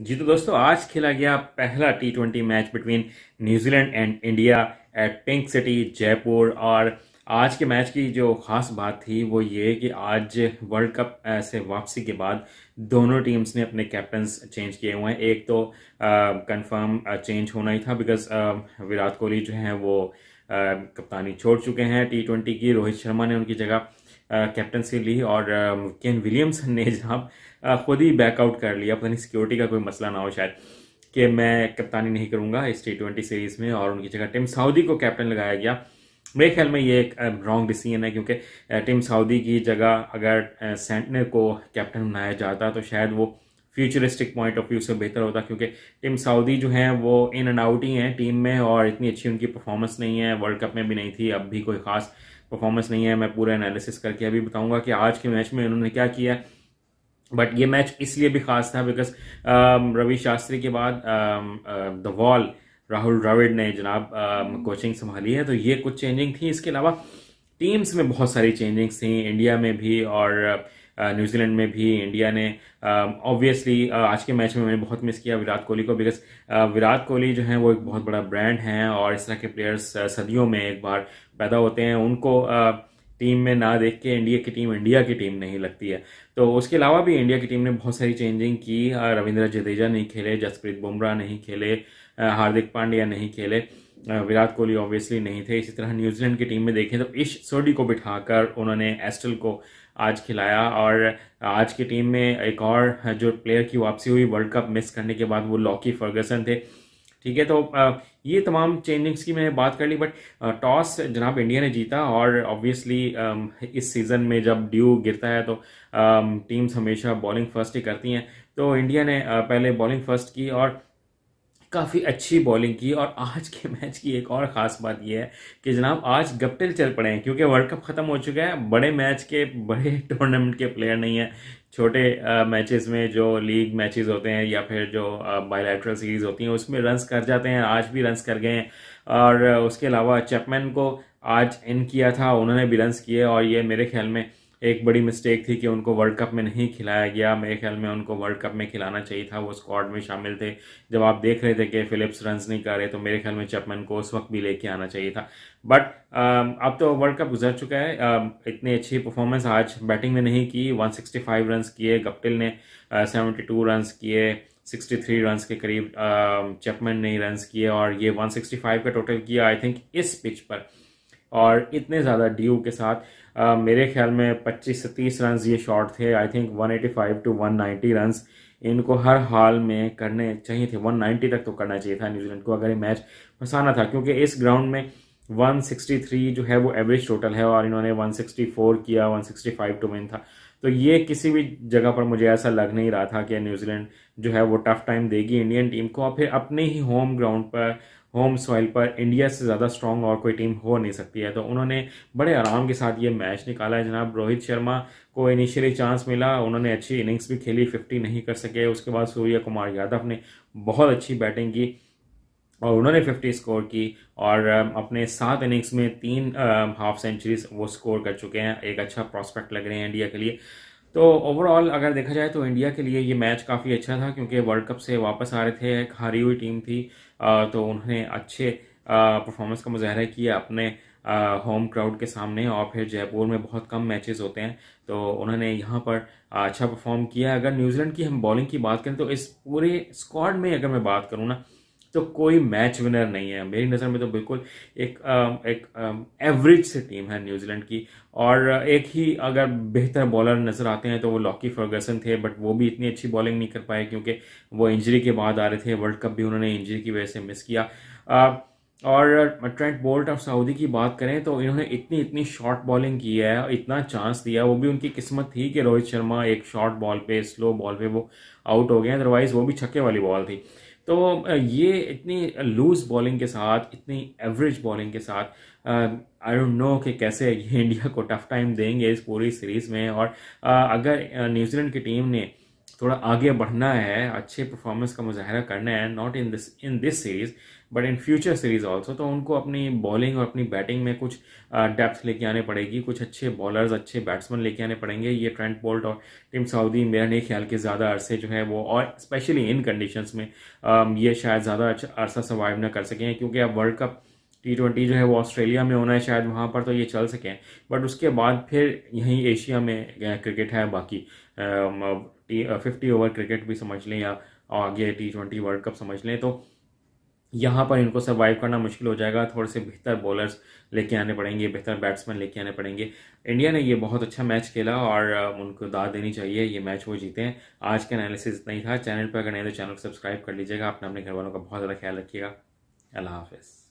जी तो दोस्तों आज खेला गया पहला T twenty match between New Zealand and India at pink city Jaipur और आज के मैच की जो खास बात थी वो ये कि आज वर्ल्ड कप से वापसी के बाद दोनों टीम्स ने अपने कैप्टन चेंज किए हुए हैं एक तो कंफर्म चेंज होना ही था बिकॉज विराट कोहली जो हैं वो आ, कप्तानी छोड़ चुके हैं टी ट्वेंटी की रोहित शर्मा ने उनकी जगह कैप्टनसी ली और केन विलियम्स ने जहाँ खुद ही बैकआउट कर लिया पता नहीं सिक्योरिटी का कोई मसला ना हो शायद कि मैं कप्तानी नहीं करूंगा इस टी ट्वेंटी सीरीज़ में और उनकी जगह टिम साउदी को कैप्टन लगाया गया मेरे ख्याल में ये एक रॉन्ग डिसीजन है क्योंकि टिम साउदी की जगह अगर सेंटनर को कैप्टन बनाया जाता तो शायद वो फ्यूचरिस्टिक पॉइंट ऑफ व्यू से बेहतर होता क्योंकि टिम साउदी जो हैं वो इन एंड आउट ही हैं टीम में और इतनी अच्छी उनकी परफॉर्मेंस नहीं है वर्ल्ड कप में भी नहीं थी अब भी कोई खास परफॉर्मेंस नहीं है मैं पूरा एनालिसिस करके अभी बताऊंगा कि आज के मैच में उन्होंने क्या किया बट ये मैच इसलिए भी खास था बिकॉज रवि शास्त्री के बाद द वॉल राहुल द्रविड़ ने जनाब कोचिंग um, hmm. संभाली है तो ये कुछ चेंजिंग थी इसके अलावा टीम्स में बहुत सारी चेंजिंग्स थी इंडिया में भी और न्यूजीलैंड uh, में भी इंडिया ने ऑब्वियसली um, uh, आज के मैच में मैंने बहुत मिस किया विराट कोहली को बिकॉज uh, विराट कोहली जो है वो एक बहुत बड़ा ब्रांड हैं और इस तरह के प्लेयर्स सदियों में एक बार पैदा होते हैं उनको टीम में ना देख के इंडिया की टीम इंडिया की टीम नहीं लगती है तो उसके अलावा भी इंडिया की टीम ने बहुत सारी चेंजिंग की रविंद्र जडेजा नहीं खेले जसप्रीत बुमराह नहीं खेले हार्दिक पांड्या नहीं खेले विराट कोहली ऑब्वियसली नहीं थे इसी तरह न्यूजीलैंड की टीम में देखें तो इश सोडी को बिठाकर उन्होंने एस्टल को आज खिलाया और आज की टीम में एक और जो प्लेयर की वापसी हुई वर्ल्ड कप मिस करने के बाद वो लॉकी फर्गसन थे ठीक है तो ये तमाम चेंजिंग्स की मैंने बात कर ली बट टॉस जनाब इंडिया ने जीता और ऑब्वियसली इस सीज़न में जब ड्यू गिरता है तो टीम्स हमेशा बॉलिंग फर्स्ट ही करती हैं तो इंडिया ने पहले बॉलिंग फर्स्ट की और काफ़ी अच्छी बॉलिंग की और आज के मैच की एक और ख़ास बात यह है कि जनाब आज गप्टिल चल पड़े हैं क्योंकि वर्ल्ड कप ख़त्म हो चुका है बड़े मैच के बड़े टूर्नामेंट के प्लेयर नहीं हैं छोटे मैचेस में जो लीग मैचेस होते हैं या फिर जो बायोलैट्रल सीरीज़ होती हैं उसमें रन्स कर जाते हैं आज भी रन्स कर गए हैं और उसके अलावा चैपमैन को आज इन किया था उन्होंने भी रन्स किए और ये मेरे ख्याल में एक बड़ी मिस्टेक थी कि उनको वर्ल्ड कप में नहीं खिलाया गया मेरे ख्याल में उनको वर्ल्ड कप में खिलाना चाहिए था वो स्क्वाड में शामिल थे जब आप देख रहे थे कि फिलिप्स रन्स नहीं कर रहे तो मेरे ख्याल में चैपमैन को उस वक्त भी लेके आना चाहिए था बट um, अब तो वर्ल्ड कप गुजर चुका है आ, um, इतनी अच्छी परफॉर्मेंस आज बैटिंग में नहीं की 165 रन्स किए गप्टिल ने आ, 72 रन्स किए 63 रन्स के करीब चैपमैन um, ने रन्स किए और ये 165 का टोटल किया आई थिंक इस पिच पर और इतने ज़्यादा ड्यू के साथ आ, मेरे ख्याल में 25 से 30 रन ये शॉट थे आई थिंक 185 टू 190 रन इनको हर हाल में करने चाहिए थे 190 तक तो करना चाहिए था न्यूजीलैंड को अगर ये मैच फंसाना था क्योंकि इस ग्राउंड में 163 जो है वो एवरेज टोटल है और इन्होंने 164 किया 165 टू विन था तो ये किसी भी जगह पर मुझे ऐसा लग नहीं रहा था कि न्यूजीलैंड जो है वो टफ टाइम देगी इंडियन टीम को और फिर अपने ही होम ग्राउंड पर होम सॉइल पर इंडिया से ज़्यादा स्ट्रॉन्ग और कोई टीम हो नहीं सकती है तो उन्होंने बड़े आराम के साथ ये मैच निकाला है जनाब रोहित शर्मा को इनिशियली चांस मिला उन्होंने अच्छी इनिंग्स भी खेली फिफ्टी नहीं कर सके उसके बाद सूर्य कुमार यादव ने बहुत अच्छी बैटिंग की और उन्होंने फिफ्टी स्कोर की और अपने सात इनिंग्स में तीन हाफ सेंचुरीज वो स्कोर कर चुके हैं एक अच्छा प्रॉस्पेक्ट लग रहे हैं इंडिया के लिए तो ओवरऑल अगर देखा जाए तो इंडिया के लिए ये मैच काफ़ी अच्छा था क्योंकि वर्ल्ड कप से वापस आ रहे थे एक हारी हुई टीम थी तो उन्होंने अच्छे परफॉर्मेंस का मुजाहरा किया अपने होम क्राउड के सामने और फिर जयपुर में बहुत कम मैचेस होते हैं तो उन्होंने यहाँ पर अच्छा परफॉर्म किया अगर न्यूजीलैंड की हम बॉलिंग की बात करें तो इस पूरे स्क्वाड में अगर मैं बात करूँ ना तो कोई मैच विनर नहीं है मेरी नज़र में तो बिल्कुल एक एक एवरेज से टीम है न्यूजीलैंड की और एक ही अगर बेहतर बॉलर नज़र आते हैं तो वो लॉकी फर्गसन थे बट वो भी इतनी अच्छी बॉलिंग नहीं कर पाए क्योंकि वो इंजरी के बाद आ रहे थे वर्ल्ड कप भी उन्होंने इंजरी की वजह से मिस किया और ट्रेंट बोल्ट और सऊदी की बात करें तो इन्होंने इतनी इतनी शॉर्ट बॉलिंग की है इतना चांस दिया वो भी उनकी किस्मत थी कि रोहित शर्मा एक शॉर्ट बॉल पे स्लो बॉल पे वो आउट हो गए अदरवाइज़ वो भी छक्के वाली बॉल थी तो ये इतनी लूज बॉलिंग के साथ इतनी एवरेज बॉलिंग के साथ आई डोंट नो कि कैसे ये इंडिया को टफ टाइम देंगे इस पूरी सीरीज़ में और अगर न्यूजीलैंड की टीम ने थोड़ा आगे बढ़ना है अच्छे परफॉर्मेंस का मुजाहरा करना है not in this in this series but in future series also तो उनको अपनी बॉलिंग और अपनी बैटिंग में कुछ डेप्थ लेके आने पड़ेगी कुछ अच्छे बॉलर्स अच्छे बैट्समैन लेके आने पड़ेंगे ये ट्रेंट बोल्ट और टीम साउदी मेरा नहीं ख्याल के ज़्यादा अरसे जो है वो और स्पेशली इन कंडीशंस में um, ये शायद ज़्यादा अच्छा अरसा सर्वाइव ना कर सकें क्योंकि अब वर्ल्ड कप टी ट्वेंटी जो है वो ऑस्ट्रेलिया में होना है शायद वहाँ पर तो ये चल सकें बट उसके बाद फिर यहीं एशिया में क्रिकेट है बाकी फिफ्टी ओवर क्रिकेट भी समझ लें या आगे टी ट्वेंटी वर्ल्ड कप समझ लें तो यहाँ पर इनको सर्वाइव करना मुश्किल हो जाएगा थोड़े से बेहतर बॉलर्स लेके आने पड़ेंगे बेहतर बैट्समैन लेके आने पड़ेंगे इंडिया ने ये बहुत अच्छा मैच खेला और उनको दाद देनी चाहिए ये मैच वो जीते हैं आज का एनालिसिस इतना ही था चैनल पर अगर नहीं तो चैनल को सब्सक्राइब कर लीजिएगा अपने अपने घर वालों का बहुत ज़्यादा ख्याल रखिएगा अल्लाह हाफिज़